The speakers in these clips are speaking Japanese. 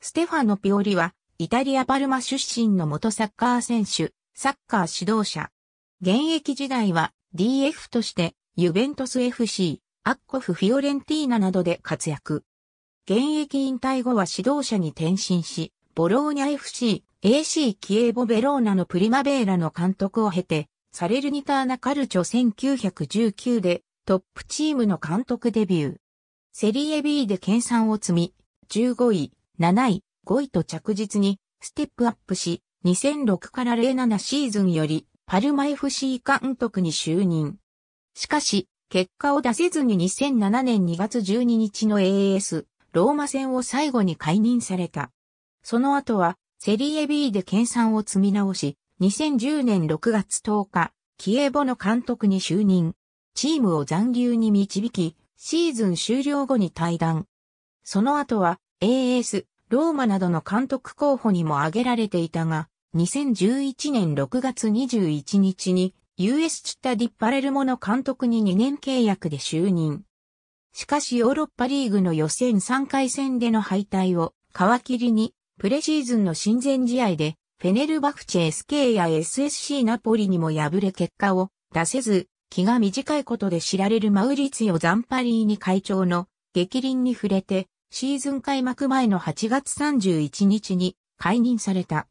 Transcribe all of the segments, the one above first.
ステファノ・ピオリは、イタリア・パルマ出身の元サッカー選手、サッカー指導者。現役時代は DF として、ユベントス FC、アッコフ・フィオレンティーナなどで活躍。現役引退後は指導者に転身し、ボローニャ FC、AC キエボ・ベローナのプリマベーラの監督を経て、サレルニターナ・カルチョ1919でトップチームの監督デビュー。セリエ B で研鑽を積み、15位、7位、5位と着実にステップアップし、2006から07シーズンよりパルマ FC 監督に就任。しかし、結果を出せずに2007年2月12日の AS、ローマ戦を最後に解任された。その後は、セリエ B で研鑽を積み直し、2010年6月10日、キエボの監督に就任。チームを残留に導き、シーズン終了後に退団。その後は、AS、ローマなどの監督候補にも挙げられていたが、2011年6月21日に US チッタディ・ッパレルモの監督に2年契約で就任。しかしヨーロッパリーグの予選3回戦での敗退を皮切りに、プレシーズンの親善試合で、フェネルバフチェ SK や SSC ナポリにも敗れ結果を出せず、気が短いことで知られるマウリツィオ・ザンパリーニ会長の激凛に触れて、シーズン開幕前の8月31日に解任された。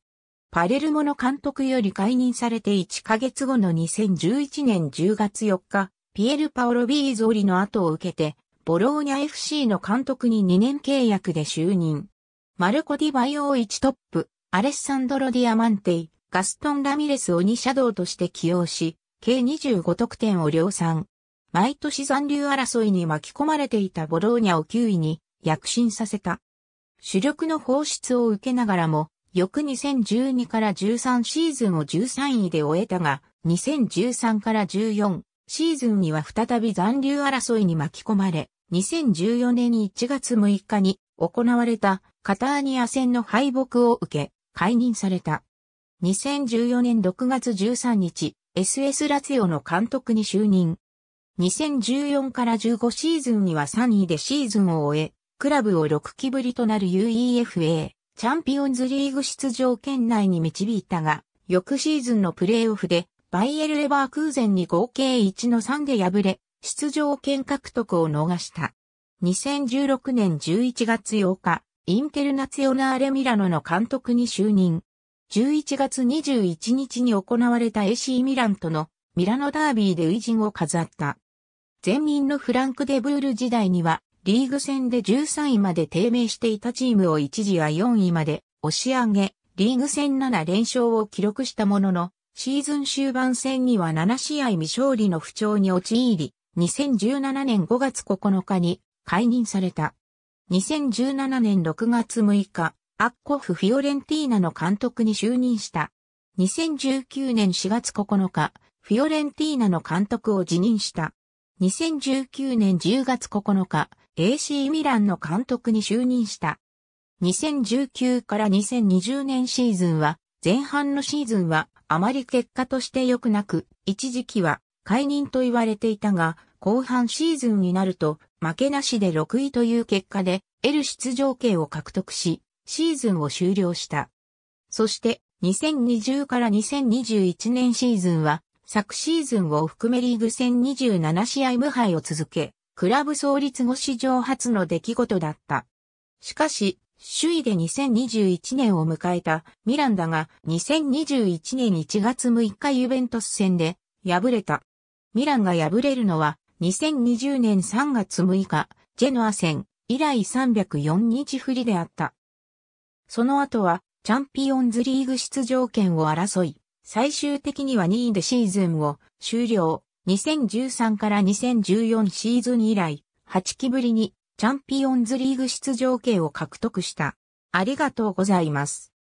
パレルモの監督より解任されて1ヶ月後の2011年10月4日、ピエル・パオロ・ビーゾーリの後を受けて、ボローニャ FC の監督に2年契約で就任。マルコ・ディ・バイオー1トップ、アレッサンドロ・ディアマンテイ、ガストン・ラミレスを2シャドウとして起用し、計25得点を量産。毎年残留争いに巻き込まれていたボローニャを9位に躍進させた。主力の放出を受けながらも、翌2012から13シーズンを13位で終えたが、2013から14シーズンには再び残留争いに巻き込まれ、2014年1月6日に行われたカターニア戦の敗北を受け、解任された。2014年6月13日、SS ラツヨの監督に就任。2014から15シーズンには3位でシーズンを終え、クラブを6期ぶりとなる UEFA チャンピオンズリーグ出場圏内に導いたが、翌シーズンのプレーオフで、バイエル・レバー空前に合計1の3で敗れ、出場権獲得を逃した。2016年11月8日、インテルナツヨナーレ・ミラノの監督に就任。11月21日に行われた AC ミランとのミラノダービーで偉人を飾った。前任のフランク・デブール時代にはリーグ戦で13位まで低迷していたチームを一時は4位まで押し上げ、リーグ戦7連勝を記録したものの、シーズン終盤戦には7試合未勝利の不調に陥り、2017年5月9日に解任された。2017年6月6日、アッコフ・フィオレンティーナの監督に就任した。2019年4月9日、フィオレンティーナの監督を辞任した。2019年10月9日、AC ミランの監督に就任した。2019から2020年シーズンは、前半のシーズンはあまり結果として良くなく、一時期は解任と言われていたが、後半シーズンになると負けなしで6位という結果で L 出場権を獲得し、シーズンを終了した。そして2020から2021年シーズンは昨シーズンを含めリーグ戦27試合無敗を続け、クラブ創立後史上初の出来事だった。しかし、首位で2021年を迎えたミランダが2021年1月6日ユベントス戦で敗れた。ミランが敗れるのは2020年3月6日ジェノア戦以来304日振りであった。その後はチャンピオンズリーグ出場権を争い、最終的には2位でシーズンを終了。2013から2014シーズン以来、8期ぶりにチャンピオンズリーグ出場権を獲得した。ありがとうございます。